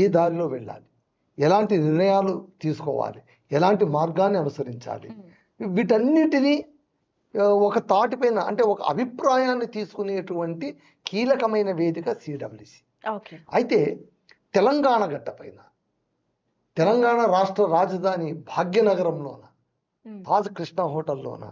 ఏ దారిలో వెళ్ళాలి ఎలాంటి నిర్ణయాలు తీసుకోవాలి ఎలాంటి మార్గాన్ని అనుసరించాలి వీటన్నిటినీ ఒక థాట్ పైన అంటే ఒక అభిప్రాయాన్ని తీసుకునేటువంటి కీలకమైన వేదిక సిడబ్ల్యూసి అయితే తెలంగాణ గట్ట పైన తెలంగాణ రాష్ట్ర రాజధాని భాగ్యనగరంలోన తాజ్ కృష్ణ హోటల్లోన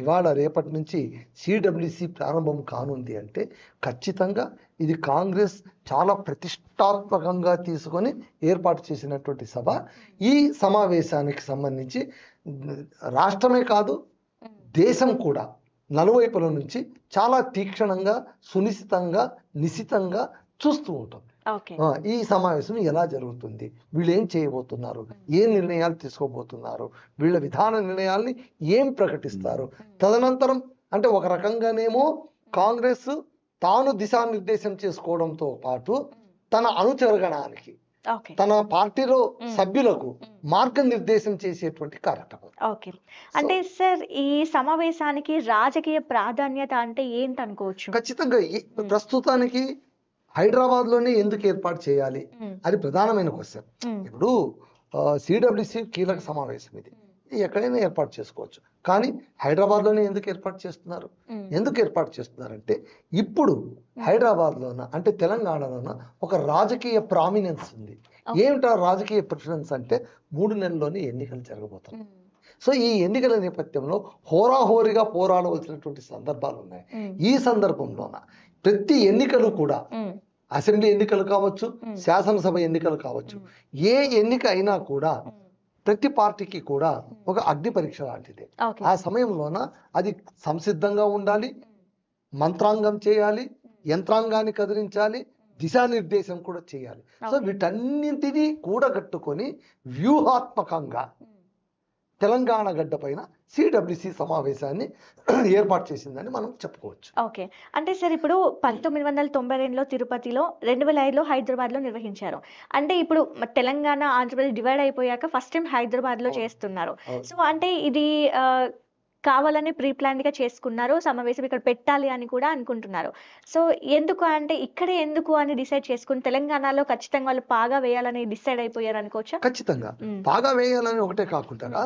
ఇవాళ రేపటి నుంచి సిడబ్ల్యూసి ప్రారంభం కానుంది అంటే ఖచ్చితంగా ఇది కాంగ్రెస్ చాలా ప్రతిష్టాత్మకంగా తీసుకొని ఏర్పాటు చేసినటువంటి సభ ఈ సమావేశానికి సంబంధించి రాష్ట్రమే కాదు దేశం కూడా నలువైపుల నుంచి చాలా తీక్షణంగా సునిశ్చితంగా నిశితంగా చూస్తూ ఉంటుంది ఈ సమావేశం ఎలా జరుగుతుంది వీళ్ళు ఏం చేయబోతున్నారు ఏ నిర్ణయాలు తీసుకోబోతున్నారు వీళ్ళ విధాన నిర్ణయాల్ని ఏం ప్రకటిస్తారు తదనంతరం అంటే ఒక రకంగానేమో కాంగ్రెస్ తాను దిశానిర్దేశం చేసుకోవడంతో పాటు తన అనుచరగణానికి తన పార్టీలో సభ్యులకు మార్గనిర్దేశం చేసేటువంటి కార్యక్రమం ఓకే అంటే సార్ ఈ సమావేశానికి రాజకీయ ప్రాధాన్యత అంటే ఏంటనుకోవచ్చు ఖచ్చితంగా ప్రస్తుతానికి హైదరాబాద్ లోనే ఎందుకు ఏర్పాటు చేయాలి అది ప్రధానమైన క్వశ్చన్ ఇప్పుడు సిడబ్ల్యూసి కీలక సమావేశం ఇది ఎక్కడైనా ఏర్పాటు చేసుకోవచ్చు కానీ హైదరాబాద్ లోనే ఎందుకు ఏర్పాటు చేస్తున్నారు ఎందుకు ఏర్పాటు చేస్తున్నారంటే ఇప్పుడు హైదరాబాద్ లోన అంటే తెలంగాణలోన ఒక రాజకీయ ప్రామినెన్స్ ఉంది ఏమిటా రాజకీయ ప్రిఫరెన్స్ అంటే మూడు నెలల్లోనే ఎన్నికలు జరగబోతున్నాయి సో ఈ ఎన్నికల నేపథ్యంలో హోరాహోరీగా పోరాడవలసినటువంటి సందర్భాలు ఉన్నాయి ఈ సందర్భంలోన ప్రతి ఎన్నికలు కూడా అసెంబ్లీ ఎన్నికలు కావచ్చు శాసనసభ ఎన్నికలు కావచ్చు ఏ ఎన్నిక అయినా కూడా ప్రతి పార్టీకి కూడా ఒక అగ్ని పరీక్ష లాంటిది ఆ సమయంలోన అది సంసిద్ధంగా ఉండాలి మంత్రాంగం చేయాలి యంత్రాంగాన్ని కదిలించాలి దిశానిర్దేశం కూడా చేయాలి సో వీటన్నింటినీ కూడగట్టుకొని వ్యూహాత్మకంగా తెలంగాణ గడ్డ పైన సిడబ్ల్యూసి సమావేశాన్ని ఏర్పాటు చేసిందని మనం చెప్పుకోవచ్చు ఓకే అంటే సార్ ఇప్పుడు పంతొమ్మిది వందల తొంభై రెండులో తిరుపతిలో రెండు వేల ఐదులో హైదరాబాద్లో నిర్వహించారు అంటే ఇప్పుడు తెలంగాణ ఆంధ్రప్రదేశ్ డివైడ్ అయిపోయాక ఫస్ట్ టైం హైదరాబాద్లో చేస్తున్నారు సో అంటే ఇది కావాలని ప్రీ గా చేసుకున్నారు సమావేశం ఇక్కడ పెట్టాలి అని కూడా అనుకుంటున్నారు సో ఎందుకు అంటే ఇక్కడే ఎందుకు అని డిసైడ్ చేసుకుని తెలంగాణలో ఖచ్చితంగా వాళ్ళు పాగా వేయాలని డిసైడ్ అయిపోయారు అనుకోవచ్చు ఖచ్చితంగా పాగా వేయాలని ఒకటే కాకుండా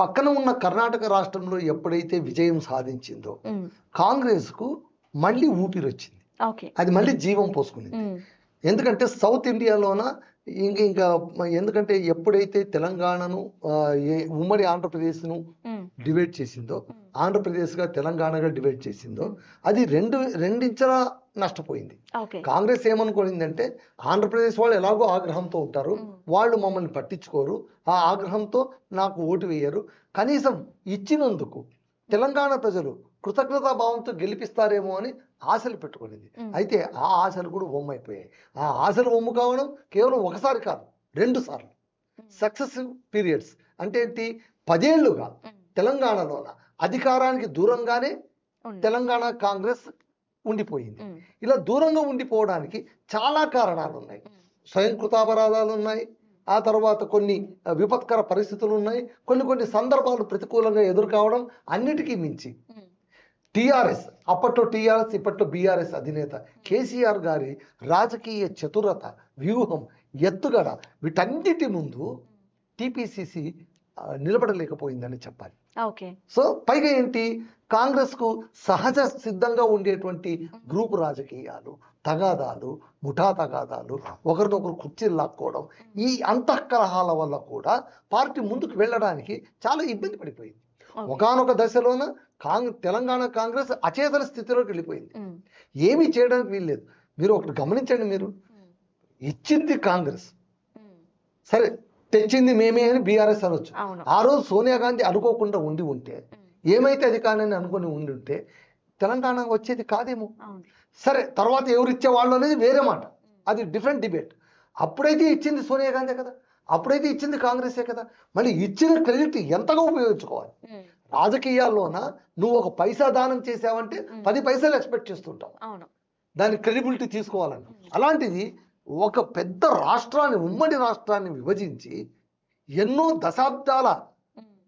పక్కన ఉన్న కర్ణాటక రాష్ట్రంలో ఎప్పుడైతే విజయం సాధించిందో కాంగ్రెస్ కు మళ్ళీ ఊపిరి వచ్చింది అది మళ్ళీ జీవం పోసుకునింది ఎందుకంటే సౌత్ ఇండియాలోన ఇంక ఇంకా ఎందుకంటే ఎప్పుడైతే తెలంగాణను ఉమ్మడి ఆంధ్రప్రదేశ్ను డివైడ్ చేసిందో ఆంధ్రప్రదేశ్గా తెలంగాణగా డివైడ్ చేసిందో అది రెండు రెండించల నష్టపోయింది కాంగ్రెస్ ఏమనుకోనిందంటే ఆంధ్రప్రదేశ్ వాళ్ళు ఎలాగో ఆగ్రహంతో ఉంటారు వాళ్ళు మమ్మల్ని పట్టించుకోరు ఆ ఆగ్రహంతో నాకు ఓటు వేయరు కనీసం ఇచ్చినందుకు తెలంగాణ ప్రజలు కృతజ్ఞతాభావంతో గెలిపిస్తారేమో అని ఆశలు పెట్టుకునేది అయితే ఆ ఆశలు కూడా ఒమ్మైపోయాయి ఆ ఆశలు ఒమ్ము కావడం కేవలం ఒకసారి కాదు రెండు సార్లు సక్సెసివ్ పీరియడ్స్ అంటే ఏంటి పదేళ్లుగా తెలంగాణలోన అధికారానికి దూరంగానే తెలంగాణ కాంగ్రెస్ ఉండిపోయింది ఇలా దూరంగా ఉండిపోవడానికి చాలా కారణాలు ఉన్నాయి స్వయంకృతాపరాధాలు ఉన్నాయి ఆ తర్వాత కొన్ని విపత్కర పరిస్థితులు ఉన్నాయి కొన్ని కొన్ని సందర్భాలు ప్రతికూలంగా ఎదుర్కోవడం అన్నిటికీ మించి టీఆర్ఎస్ అప్పట్లో టీఆర్ఎస్ ఇప్పట్లో బీఆర్ఎస్ అధినేత కేసీఆర్ గారి రాజకీయ చతురత వ్యూహం ఎత్తుగడ వీటన్నిటి ముందు టిపిసిసి నిలబడలేకపోయిందని చెప్పాలి సో పైగా ఏంటి కాంగ్రెస్కు సహజ సిద్ధంగా ఉండేటువంటి గ్రూపు రాజకీయాలు తగాదాలు ముఠా తగాదాలు ఒకరినొకరు కుర్చీలు లాక్కోవడం ఈ అంతఃకలహాల వల్ల కూడా పార్టీ ముందుకు వెళ్ళడానికి చాలా ఇబ్బంది పడిపోయింది ఒకనొక దశలోన కాంగ్ తెలంగాణ కాంగ్రెస్ అచేతన స్థితిలోకి వెళ్ళిపోయింది ఏమీ చేయడానికి వీల్లేదు మీరు ఒకటి గమనించండి మీరు ఇచ్చింది కాంగ్రెస్ సరే తెచ్చింది మేమే అని బీఆర్ఎస్ అనొచ్చు ఆ రోజు సోనియా గాంధీ అనుకోకుండా ఉండి ఉంటే ఏమైతే అది కానని అనుకుని ఉండి ఉంటే తెలంగాణ వచ్చేది కాదేమో సరే తర్వాత ఎవరు వాళ్ళు అనేది వేరే మాట అది డిఫరెంట్ డిబేట్ అప్పుడైతే ఇచ్చింది సోనియా గాంధీ కదా అప్పుడైతే ఇచ్చింది కాంగ్రెసే కదా మళ్ళీ ఇచ్చిన క్రెడిట్ ఎంతగా ఉపయోగించుకోవాలి రాజకీయాల్లోన నువ్వు ఒక పైసా దానం చేసావంటే పది పైసలు ఎక్స్పెక్ట్ చేస్తుంటావు దాని క్రెడిబిలిటీ తీసుకోవాలన్న అలాంటిది ఒక పెద్ద రాష్ట్రాన్ని ఉమ్మడి రాష్ట్రాన్ని విభజించి ఎన్నో దశాబ్దాల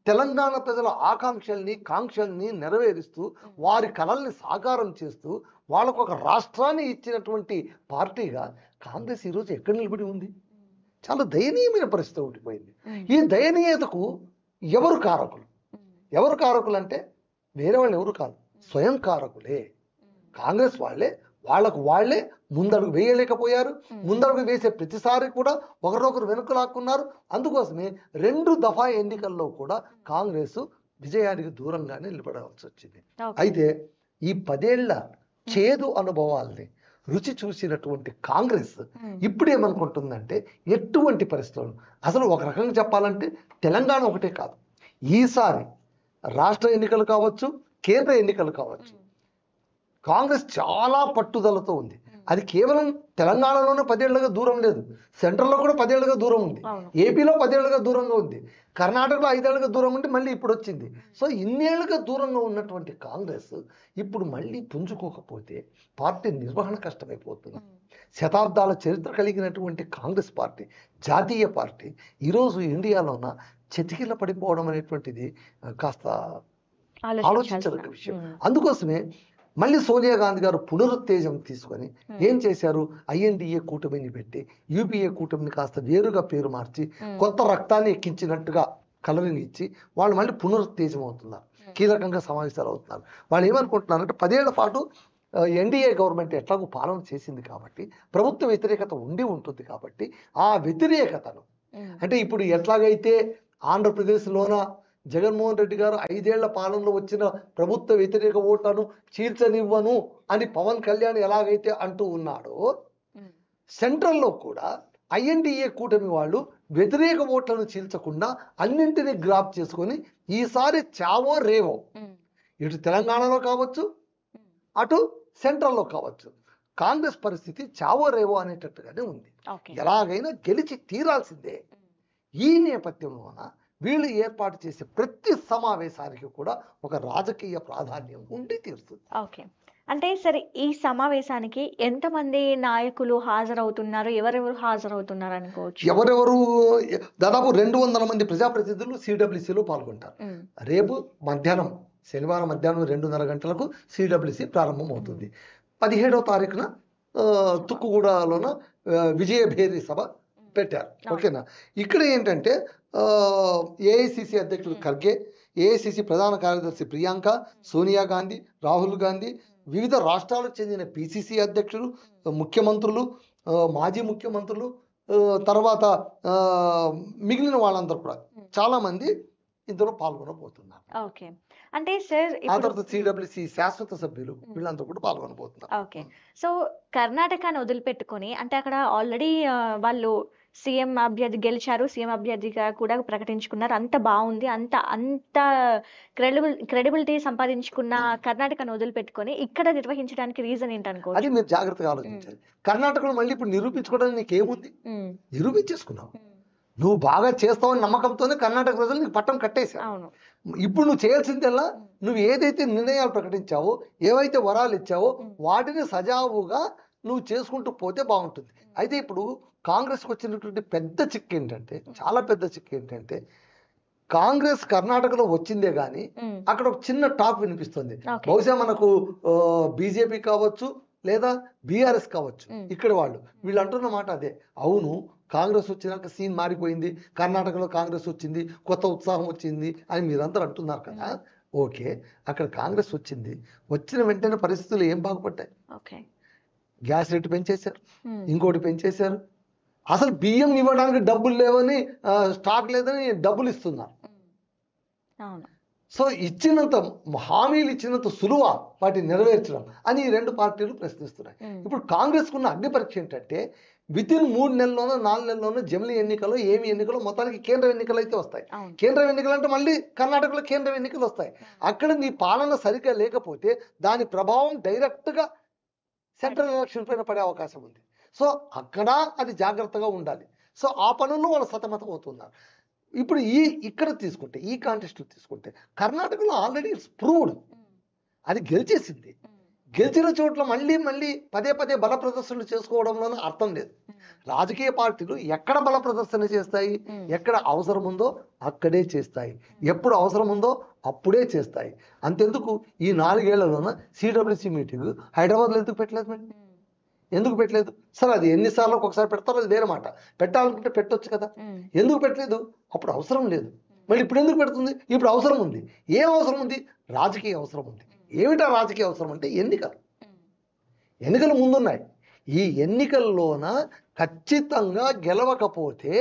తెలంగాణ ప్రజల ఆకాంక్షల్ని కాంక్షల్ని నెరవేరుస్తూ వారి కళల్ని సాకారం చేస్తూ వాళ్ళకు ఒక రాష్ట్రాన్ని ఇచ్చినటువంటి పార్టీగా కాంగ్రెస్ ఈరోజు ఎక్కడ నిలబడి ఉంది చాలా దయనీయమైన పరిస్థితి ఒకటి పోయింది ఈ దయనీయతకు ఎవరు కారకులు ఎవరు కారకులు అంటే వేరే వాళ్ళు ఎవరు కాదు స్వయం కారకులే కాంగ్రెస్ వాళ్ళే వాళ్ళకు వాళ్లే ముందడుగు వేయలేకపోయారు ముందడుగు వేసే ప్రతిసారి కూడా ఒకరినొకరు వెనుక లాక్కున్నారు అందుకోసమే రెండు దఫా ఎన్నికల్లో కూడా కాంగ్రెస్ విజయానికి దూరంగానే నిలబడవలసి వచ్చింది అయితే ఈ పదేళ్ల చేదు అనుభవాల్ని రుచి చూసినటువంటి కాంగ్రెస్ ఇప్పుడేమనుకుంటుందంటే ఎటువంటి పరిస్థితులు అసలు ఒక రకంగా చెప్పాలంటే తెలంగాణ ఒకటే కాదు ఈసారి రాష్ట్ర ఎన్నికలు కావచ్చు కేంద్ర ఎన్నికలు కావచ్చు కాంగ్రెస్ చాలా పట్టుదలతో ఉంది అది కేవలం తెలంగాణలోనే పదేళ్లుగా దూరం లేదు సెంట్రల్లో కూడా పదేళ్లుగా దూరం ఉంది ఏపీలో పదేళ్లుగా దూరంగా ఉంది కర్ణాటకలో ఐదేళ్లుగా దూరం ఉంటే మళ్ళీ ఇప్పుడు వచ్చింది సో ఇన్నేళ్లుగా దూరంగా ఉన్నటువంటి కాంగ్రెస్ ఇప్పుడు మళ్ళీ పుంజుకోకపోతే పార్టీ నిర్వహణ కష్టమైపోతుంది శతాబ్దాల చరిత్ర కలిగినటువంటి కాంగ్రెస్ పార్టీ జాతీయ పార్టీ ఈరోజు ఉన్న చతికిల పడిపోవడం అనేటువంటిది కాస్త ఆలోచించదగ్గ విషయం అందుకోసమే మళ్ళీ సోనియా గాంధీ గారు పునరుత్తేజం తీసుకొని ఏం చేశారు ఐఎన్డిఏ కూటమిని పెట్టి యూపీఏ కూటమిని కాస్త వేరుగా పేరు మార్చి కొత్త రక్తాన్ని ఎక్కించినట్టుగా కలరింగ్ ఇచ్చి వాళ్ళు మళ్ళీ పునరుత్తేజం అవుతున్నారు కీలకంగా సమావేశాలు అవుతున్నారు వాళ్ళు ఏమనుకుంటున్నారంటే పదేళ్ల పాటు ఎన్డీఏ గవర్నమెంట్ ఎట్లాగూ పాలన చేసింది కాబట్టి ప్రభుత్వ వ్యతిరేకత ఉండి ఉంటుంది కాబట్టి ఆ వ్యతిరేకతను అంటే ఇప్పుడు ఎట్లాగైతే ఆంధ్రప్రదేశ్లోన జగన్మోహన్ రెడ్డి గారు ఐదేళ్ల పాలనలో వచ్చిన ప్రభుత్వ వ్యతిరేక ఓట్లను చీల్చనివ్వను అని పవన్ కళ్యాణ్ ఎలాగైతే అంటూ ఉన్నాడో సెంట్రల్లో కూడా ఐఎన్డీఏ కూటమి వాళ్ళు వ్యతిరేక ఓట్లను చీల్చకుండా అన్నింటినీ గ్రాప్ చేసుకొని ఈసారి చావో రేవో ఇటు తెలంగాణలో కావచ్చు అటు సెంట్రల్లో కావచ్చు కాంగ్రెస్ పరిస్థితి చావో రేవో అనేటట్టుగానే ఉంది ఎలాగైనా గెలిచి తీరాల్సిందే ఈ నేపథ్యంలోన వీళ్ళు ఏర్పాటు చేసే ప్రతి సమావేశానికి కూడా ఒక రాజకీయ ప్రాధాన్యం ఉండి తీరుతుంది ఓకే అంటే సరే ఈ సమావేశానికి ఎంతమంది నాయకులు హాజరవుతున్నారు ఎవరెవరు హాజరవుతున్నారు అనుకోవచ్చు ఎవరెవరు దాదాపు రెండు వందల మంది ప్రజాప్రతినిధులు సిడబ్ల్యూసీలో పాల్గొంటారు రేపు మధ్యాహ్నం శనివారం మధ్యాహ్నం రెండున్నర గంటలకు సిడబ్ల్యూసి ప్రారంభమవుతుంది పదిహేడవ తారీఖున తుక్కుగూడలోన విజయ సభ పెట్టారు ఓకేనా ఇక్కడ ఏంటంటే ఏఐసిసి అధ్యక్షులు ఖర్గే ఏఐసిసి ప్రధాన కార్యదర్శి ప్రియాంక సోనియా గాంధీ రాహుల్ గాంధీ వివిధ రాష్ట్రాలకు చెందిన పిసిసి అధ్యక్షులు ముఖ్యమంత్రులు మాజీ ముఖ్యమంత్రులు తర్వాత మిగిలిన వాళ్ళందరూ కూడా చాలామంది ఇందులో పాల్గొనబోతున్నారు ఓకే అంటే సార్ ఆ తర్వాత సిడబ్ల్యూసి శాశ్వత సభ్యులు వీళ్ళంతా కూడా పాల్గొనబోతున్నారు ఓకే సో కర్ణాటకను వదిలిపెట్టుకొని అంటే అక్కడ ఆల్రెడీ వాళ్ళు సీఎం అభ్యర్థి గెలిచారు సీఎం అభ్యర్థిగా కూడా ప్రకటించుకున్నారు అంత బాగుంది అంత అంత క్రెడిబుల్ క్రెడిబిలిటీ సంపాదించుకున్న కర్ణాటకను వదిలిపెట్టుకొని ఇక్కడ నిర్వహించడానికి రీజన్ ఏంటనుకో అది మీరు జాగ్రత్తగా ఆలోచించాలి కర్ణాటకను మళ్ళీ ఇప్పుడు నిరూపించుకోవడానికి నీకేముంది నిరూపించేసుకున్నావు నువ్వు బాగా చేస్తావని నమ్మకంతోనే కర్ణాటక ప్రజలు నీకు పట్టం కట్టేసా ఇప్పుడు నువ్వు చేయాల్సిందల్లా నువ్వు ఏదైతే నిర్ణయాలు ప్రకటించావో ఏవైతే వరాలు ఇచ్చావో వాటిని సజావుగా నువ్వు చేసుకుంటూ పోతే బాగుంటుంది అయితే ఇప్పుడు కాంగ్రెస్కి వచ్చినటువంటి పెద్ద చిక్కు ఏంటంటే చాలా పెద్ద చిక్కు ఏంటంటే కాంగ్రెస్ కర్ణాటకలో వచ్చిందే కానీ అక్కడ ఒక చిన్న టాప్ వినిపిస్తుంది బహుశా మనకు బీజేపీ కావచ్చు లేదా బీఆర్ఎస్ కావచ్చు ఇక్కడ వాళ్ళు వీళ్ళు అంటున్న మాట అదే అవును కాంగ్రెస్ వచ్చినాక సీన్ మారిపోయింది కర్ణాటకలో కాంగ్రెస్ వచ్చింది కొత్త ఉత్సాహం వచ్చింది అని మీరందరూ అంటున్నారు కదా ఓకే అక్కడ కాంగ్రెస్ వచ్చింది వచ్చిన వెంటనే పరిస్థితులు ఏం బాగుపడ్డాయి గ్యాస్ రేటు పెంచేశారు hmm. ఇంకోటి పెంచేశారు అసలు బియ్యం ఇవ్వడానికి డబ్బులు లేవని స్టాక్ లేదని డబ్బులు ఇస్తున్నారు hmm. సో ఇచ్చినంత హామీలు ఇచ్చినంత సులువ వాటిని నెరవేర్చడం అని ఈ రెండు పార్టీలు ప్రశ్నిస్తున్నాయి ఇప్పుడు కాంగ్రెస్కు ఉన్న అగ్ని పరీక్ష ఏంటంటే విత్ ఇన్ మూడు నెలల్లోనో నాలుగు నెలల్లోనో జమిలి ఎన్నికలు ఏమి ఎన్నికలు మొత్తానికి కేంద్ర ఎన్నికలు అయితే వస్తాయి కేంద్ర ఎన్నికలు అంటే మళ్ళీ కర్ణాటకలో కేంద్ర ఎన్నికలు వస్తాయి అక్కడ నీ పాలన సరిగ్గా లేకపోతే దాని ప్రభావం డైరెక్ట్గా సెంట్రల్ ఎలక్షన్ పైన పడే అవకాశం ఉంది సో అక్కడ అది జాగ్రత్తగా ఉండాలి సో ఆ పనుల్లో వాళ్ళు సతమతం అవుతున్నారు ఇప్పుడు ఈ ఇక్కడ తీసుకుంటే ఈ కాంటెస్ట్ తీసుకుంటే కర్ణాటకలో ఆల్రెడీ ఇట్స్ ప్రూవ్డ్ అది గెలిచేసింది hmm. గెలిచిన చోట్ల మళ్ళీ మళ్ళీ పదే పదే బల ప్రదర్శనలు చేసుకోవడంలోనూ అర్థం లేదు hmm. రాజకీయ పార్టీలు ఎక్కడ బల ప్రదర్శన చేస్తాయి hmm. ఎక్కడ అవసరం ఉందో అక్కడే చేస్తాయి ఎప్పుడు అవసరం ఉందో అప్పుడే చేస్తాయి అంతెందుకు ఈ నాలుగేళ్లలోన సిడబ్ల్యూసి మీటింగ్ హైదరాబాద్లో ఎందుకు పెట్టలేదు మేడం ఎందుకు పెట్టలేదు సరే అది ఎన్నిసార్లు ఒకసారి పెడతారో అది వేరే మాట పెట్టాలనుకుంటే పెట్టొచ్చు కదా ఎందుకు పెట్టలేదు అప్పుడు అవసరం లేదు మళ్ళీ ఇప్పుడు ఎందుకు పెడుతుంది ఇప్పుడు అవసరం ఉంది ఏం అవసరం ఉంది రాజకీయ అవసరం ఉంది ఏమిటా రాజకీయ అవసరం అంటే ఎన్నికలు ఎన్నికలు ముందున్నాయి ఈ ఎన్నికల్లోన ఖచ్చితంగా గెలవకపోతే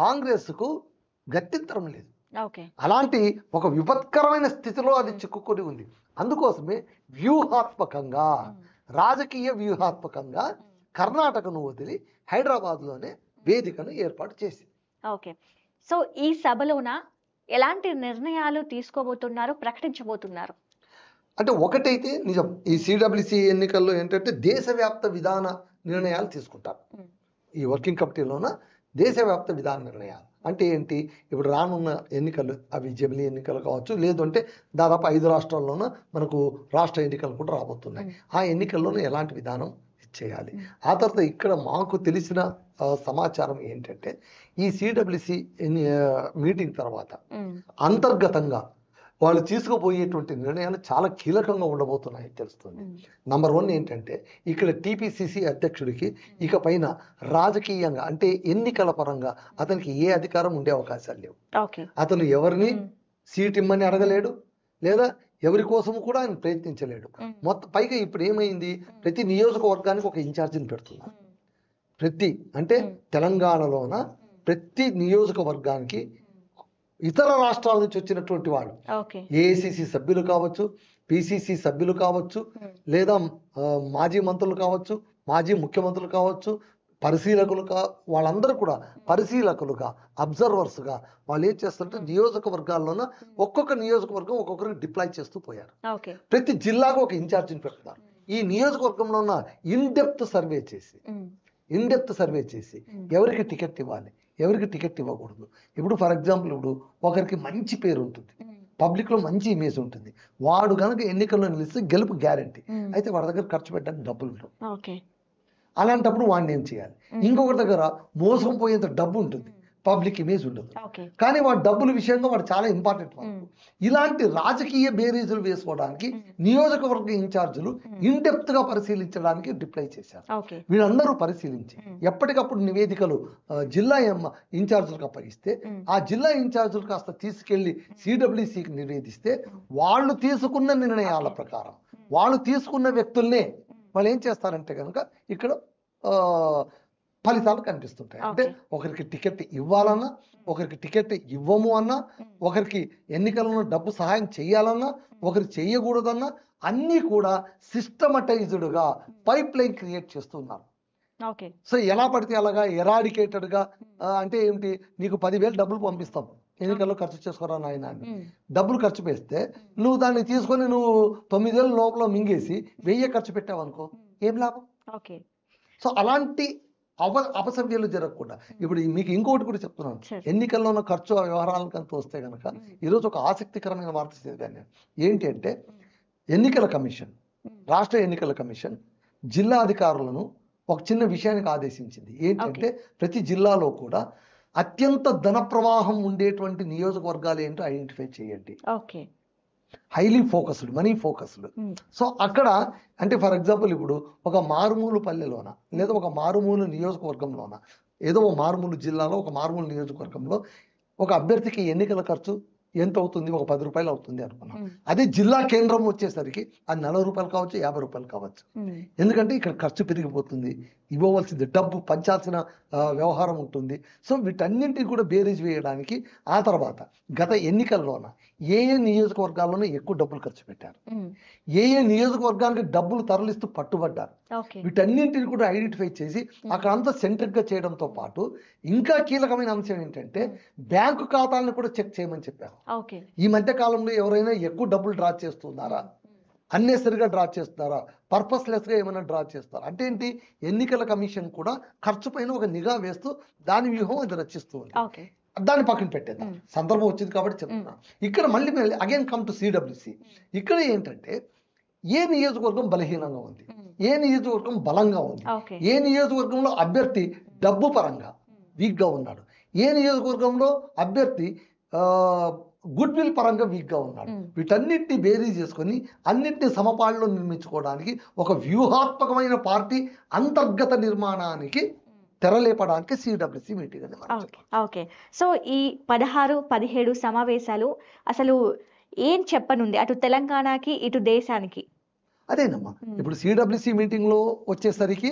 కాంగ్రెస్కు గట్టింతరం లేదు అలాంటి ఒక విపత్కరమైన స్థితిలో అది చిక్కుకొని ఉంది అందుకోసమే వ్యూహాత్మకంగా రాజకీయ వ్యూహాత్మకంగా కర్ణాటకను వదిలి హైదరాబాద్లోనే వేదికను ఏర్పాటు చేసింది ఓకే సో ఈ సభలోన ఎలాంటి నిర్ణయాలు తీసుకోబోతున్నారు ప్రకటించబోతున్నారు అంటే ఒకటైతే నిజం ఈ సిడబ్ల్యూసి ఎన్నికల్లో ఏంటంటే దేశవ్యాప్త విధాన నిర్ణయాలు తీసుకుంటారు ఈ వర్కింగ్ కమిటీలోన దేశవ్యాప్త విధాన నిర్ణయాలు అంటే ఏంటి ఇప్పుడు రానున్న ఎన్నికలు అవి జమిలీ ఎన్నికలు కావచ్చు లేదంటే దాదాపు ఐదు రాష్ట్రాల్లోనూ మనకు రాష్ట్ర ఎన్నికలు కూడా రాబోతున్నాయి ఆ ఎన్నికల్లోనూ ఎలాంటి విధానం చేయాలి ఆ తర్వాత ఇక్కడ మాకు తెలిసిన సమాచారం ఏంటంటే ఈ సిడబ్ల్యూసి మీటింగ్ తర్వాత అంతర్గతంగా వాళ్ళు తీసుకుపోయేటువంటి నిర్ణయాలు చాలా కీలకంగా ఉండబోతున్నాయి తెలుస్తుంది నంబర్ వన్ ఏంటంటే ఇక్కడ టీపీసీసీ అధ్యక్షుడికి ఇక పైన రాజకీయంగా అంటే ఎన్నికల పరంగా అతనికి ఏ అధికారం ఉండే అవకాశాలు లేవు అతను ఎవరిని సీట్ ఇమ్మని అడగలేడు లేదా ఎవరి కోసము కూడా ఆయన ప్రయత్నించలేడు మొత్తం పైగా ఇప్పుడు ఏమైంది ప్రతి నియోజకవర్గానికి ఒక ఇన్ఛార్జిని పెడుతున్నారు ప్రతి అంటే తెలంగాణలోన ప్రతి నియోజకవర్గానికి ఇతర రాష్ట్రాల నుంచి వచ్చినటువంటి వాళ్ళు ఏఐసిసి సభ్యులు కావచ్చు పిసిసి సభ్యులు కావచ్చు hmm. లేదా మాజీ మంత్రులు కావచ్చు మాజీ ముఖ్యమంత్రులు కావచ్చు పరిశీలకులుగా వాళ్ళందరూ కూడా hmm. పరిశీలకులుగా అబ్జర్వర్స్గా వాళ్ళు ఏం చేస్తారంటే hmm. నియోజకవర్గాల్లోన ఒక్కొక్క నియోజకవర్గం ఒక్కొక్కరికి డిప్లాయ్ చేస్తూ పోయారు ప్రతి జిల్లాకు ఒక ఇన్ఛార్జిని పెడతారు ఈ నియోజకవర్గంలో ఉన్న ఇన్ డెప్త్ సర్వే చేసి ఇన్ డెప్త్ సర్వే చేసి ఎవరికి టికెట్ ఇవ్వాలి ఎవరికి టికెట్ ఇవ్వకూడదు ఇప్పుడు ఫర్ ఎగ్జాంపుల్ ఇప్పుడు ఒకరికి మంచి పేరు ఉంటుంది పబ్లిక్లో మంచి ఇమేజ్ ఉంటుంది వాడు కనుక ఎన్నికల్లో నిలిస్తే గెలుపు గ్యారంటీ అయితే వాడి దగ్గర ఖర్చు పెట్టడానికి డబ్బులు ఉంటాయి అలాంటప్పుడు వాడిని ఏం చేయాలి ఇంకొకరి దగ్గర మోసం పోయేంత డబ్బు ఉంటుంది పబ్లిక్ ఇమేజ్ ఉండదు కానీ వాడు డబ్బుల విషయంగా వాడు చాలా ఇంపార్టెంట్ వాడు ఇలాంటి రాజకీయ బేరీజులు వేసుకోవడానికి నియోజకవర్గ ఇన్ఛార్జీలు డెప్త్ గా పరిశీలించడానికి డిప్లై చేశారు వీళ్ళందరూ పరిశీలించి ఎప్పటికప్పుడు నివేదికలు జిల్లా ఎమ్మ ఇన్ఛార్జీలకు అప్పగిస్తే ఆ జిల్లా ఇన్ఛార్జీలు కాస్త తీసుకెళ్లి సిడబ్ల్యూసికి నివేదిస్తే వాళ్ళు తీసుకున్న నిర్ణయాల ప్రకారం వాళ్ళు తీసుకున్న వ్యక్తుల్నే వాళ్ళు ఏం చేస్తారంటే కనుక ఇక్కడ ఫలితాలు కనిపిస్తుంటాయి అంటే ఒకరికి టికెట్ ఇవ్వాలన్నా ఒకరికి టికెట్ ఇవ్వము అన్నా ఒకరికి ఎన్నికలను డబ్బు సహాయం చేయాలన్నా ఒకరు చేయకూడదన్నా అన్నీ కూడా సిస్టమటైజ్డ్గా పైప్ లైన్ క్రియేట్ చేస్తున్నారు సో ఎలా పడితే అలాగా ఎరాడికేటెడ్గా అంటే ఏమిటి నీకు పదివేలు డబ్బులు పంపిస్తాం ఎన్నికల్లో ఖర్చు చేసుకోరా నాయన అని డబ్బులు ఖర్చు పెడితే నువ్వు దాన్ని తీసుకొని నువ్వు తొమ్మిదేళ్ళ లోపల మింగేసి వెయ్యి ఖర్చు పెట్టావు అనుకో ఏం లాభం సో అలాంటి అప అపసవ్యాలు జరగకుండా ఇప్పుడు మీకు ఇంకొకటి కూడా చెప్తున్నాను ఎన్నికల్లో ఉన్న ఖర్చు వ్యవహారాలను కనుక వస్తే కనుక ఈరోజు ఒక ఆసక్తికరమైన వార్త చదివాను ఏంటి అంటే ఎన్నికల కమిషన్ రాష్ట్ర ఎన్నికల కమిషన్ జిల్లా అధికారులను ఒక చిన్న విషయానికి ఆదేశించింది ఏంటంటే ప్రతి జిల్లాలో కూడా అత్యంత ధన ప్రవాహం ఉండేటువంటి నియోజకవర్గాలు ఏంటో ఐడెంటిఫై చేయండి okay highly focused money focused so అక్కడ అంటే ఫర్ ఎగ్జాంపుల్ ఇప్పుడు ఒక మారుమూలు పల్లెలోన లేదా ఒక మారుమూలు నియోజకవర్గంలోన ఏదో ఒక మారుమూలు జిల్లాలో ఒక మారుమూలు నియోజకవర్గంలో ఒక అభ్యర్థికి ఎన్నికల ఖర్చు ఎంత అవుతుంది ఒక పది రూపాయలు అవుతుంది అనుకున్నాం అదే జిల్లా కేంద్రం వచ్చేసరికి అది నలభై రూపాయలు కావచ్చు యాభై రూపాయలు కావచ్చు ఎందుకంటే ఇక్కడ ఖర్చు పెరిగిపోతుంది ఇవ్వవలసింది డబ్బు పంచాల్సిన వ్యవహారం ఉంటుంది సో వీటన్నింటినీ కూడా బేరీజ్ వేయడానికి ఆ తర్వాత గత ఎన్నికల్లోన ఏ ఏ నియోజకవర్గాల్లోనే ఎక్కువ డబ్బులు ఖర్చు పెట్టారు ఏ ఏ నియోజకవర్గానికి డబ్బులు తరలిస్తూ పట్టుబడ్డారు వీటన్నింటిని కూడా ఐడెంటిఫై చేసి hmm. అక్కడ అంతా సెంటర్గా చేయడంతో పాటు ఇంకా కీలకమైన అంశం ఏంటంటే hmm. బ్యాంకు ఖాతాలను కూడా చెక్ చేయమని చెప్పారు ఈ మధ్య కాలంలో ఎవరైనా ఎక్కువ డబ్బులు డ్రా చేస్తున్నారా hmm. అన్నెసరిగా డ్రా చేస్తున్నారా పర్పస్ లెస్ గా ఏమైనా డ్రా చేస్తారా అంటే ఏంటి ఎన్నికల కమిషన్ కూడా ఖర్చు పైన ఒక నిఘా వేస్తూ దాని వ్యూహం అది రచిస్తూ ఉంది దాన్ని పక్కన పెట్టేదా సందర్భం వచ్చింది కాబట్టి చెప్తున్నా ఇక్కడ మళ్ళీ అగైన్ కమ్ టు సిడబ్ల్యూసి ఇక్కడ ఏంటంటే ఏ నియోజకవర్గం బలహీనంగా ఉంది ఏ నియోజకవర్గం బలంగా ఉంది ఏ నియోజకవర్గంలో అభ్యర్థి డబ్బు పరంగా వీక్గా ఉన్నాడు ఏ నియోజకవర్గంలో అభ్యర్థి గుడ్ విల్ పరంగా వీక్గా ఉన్నాడు వీటన్నిటిని బేరీ చేసుకొని అన్నింటినీ సమపాళ్ళలో నిర్మించుకోవడానికి ఒక వ్యూహాత్మకమైన పార్టీ అంతర్గత నిర్మాణానికి తెరలేపడానికి సిడబ్ల్యూసి మీటింగ్ అని ఓకే సో ఈ పదహారు పదిహేడు సమావేశాలు అసలు ఏం చెప్పనుంది అటు తెలంగాణకి ఇటు దేశానికి అదేనమ్మా ఇప్పుడు సిడబ్ల్యూసి మీటింగ్ లో వచ్చేసరికి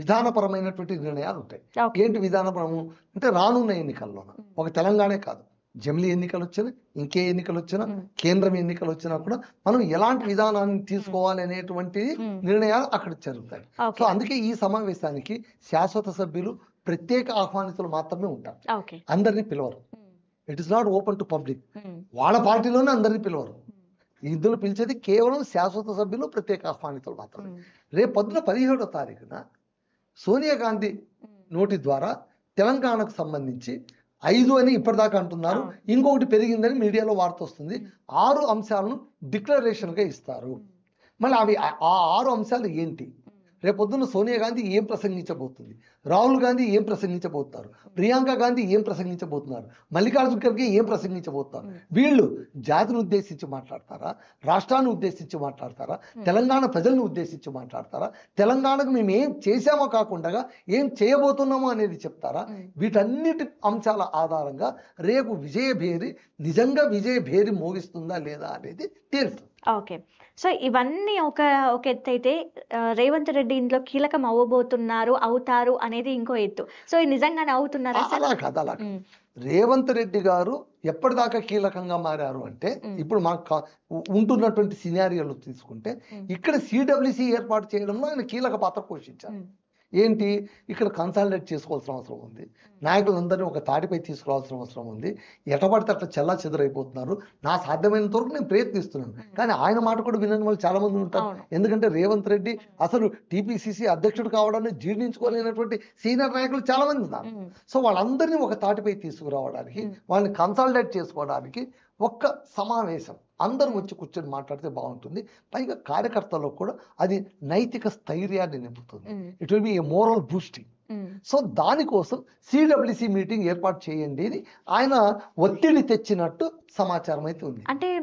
విధానపరమైనటువంటి నిర్ణయాలు ఉంటాయి ఏంటి విధానపరము అంటే రానున్న ఎన్నికల్లో ఒక తెలంగాణే కాదు జమిలీ ఎన్నికలు వచ్చినా ఇంకే ఎన్నికలు వచ్చినా కేంద్రం ఎన్నికలు వచ్చినా కూడా మనం ఎలాంటి విధానాన్ని తీసుకోవాలి అనేటువంటి నిర్ణయాలు అక్కడ జరుగుతాయి సో అందుకే ఈ సమావేశానికి శాశ్వత సభ్యులు ప్రత్యేక ఆహ్వానితులు మాత్రమే ఉంటారు అందరినీ పిలవరు it is not open to public వాళ్ళ పార్టీలోనే అందరినీ పిలవరు ఇందులో పిలిచేది కేవలం శాశ్వత సభ్యులు ప్రత్యేక ఆహ్వానితులు మాత్రమే రేపు పొద్దున పదిహేడో తారీఖున సోనియా గాంధీ నోటి ద్వారా తెలంగాణకు సంబంధించి ఐదు అని ఇప్పటిదాకా అంటున్నారు ఇంకొకటి పెరిగిందని మీడియాలో వార్త వస్తుంది ఆరు అంశాలను డిక్లరేషన్గా ఇస్తారు మళ్ళీ అవి ఆ ఆరు అంశాలు ఏంటి రేపొద్దున సోనియా గాంధీ ఏం ప్రసంగించబోతుంది రాహుల్ గాంధీ ఏం ప్రసంగించబోతున్నారు ప్రియాంక గాంధీ ఏం ప్రసంగించబోతున్నారు మల్లికార్జున ఖర్గే ఏం ప్రసంగించబోతున్నారు వీళ్ళు జాతిని ఉద్దేశించి మాట్లాడతారా రాష్ట్రాన్ని ఉద్దేశించి మాట్లాడతారా తెలంగాణ ప్రజలను ఉద్దేశించి మాట్లాడతారా తెలంగాణకు మేము ఏం చేశామో కాకుండా ఏం చేయబోతున్నామో అనేది చెప్తారా వీటన్నిటి అంశాల ఆధారంగా రేపు విజయ భేరి నిజంగా విజయ భేరి మోగిస్తుందా లేదా అనేది తేలుతుంది ఓకే. సో ఇవన్నీ ఒక ఒక ఎత్తు అయితే రేవంత్ రెడ్డి ఇంట్లో కీలకం అవ్వబోతున్నారు, అవుతారు అనేది ఇంకో ఎత్తు. సో నిజంగానే అవుతున్నారు అలా కాదు అలా రేవంత్ రెడ్డి గారు ఎప్పటిదాకా కీలకంగా మారారు అంటే ఇప్పుడు మాకు ఉంటున్నటువంటి సినారియోలో తీసుకుంటే ఇక్కడ సిడబ్ల్యూసి ఏర్పాటు చేయడంలో ఆయన కీలక పాత్ర పోషించారు. ఏంటి ఇక్కడ కన్సాలిడేట్ చేసుకోవాల్సిన అవసరం ఉంది నాయకులందరినీ ఒక తాటిపై తీసుకురావాల్సిన అవసరం ఉంది ఎటపడితే అట్లా చెల్లా చెదరైపోతున్నారు నా సాధ్యమైనంత వరకు నేను ప్రయత్నిస్తున్నాను కానీ ఆయన మాట కూడా వినని వాళ్ళు చాలా మంది ఉంటారు ఎందుకంటే రేవంత్ రెడ్డి అసలు టీపీసీసీ అధ్యక్షుడు కావడాన్ని జీర్ణించుకోలేనటువంటి సీనియర్ నాయకులు చాలామంది ఉన్నారు సో వాళ్ళందరినీ ఒక తాటిపై తీసుకురావడానికి వాళ్ళని కన్సాలిడేట్ చేసుకోవడానికి ఒక్క సమావేశం అందరూ వచ్చి కూర్చొని మాట్లాడితే బాగుంటుంది పైగా కార్యకర్తలో కూడా అది నైతిక స్థైర్యాన్ని నింపుతుంది it will be a moral boosting so దానికోసం సిడబ్ల్యూసి మీటింగ్ ఏర్పాటు చేయండి అని ఆయన ఒత్తిడి తెచ్చినట్టు సమాచారం అయితే ఉంది అంటే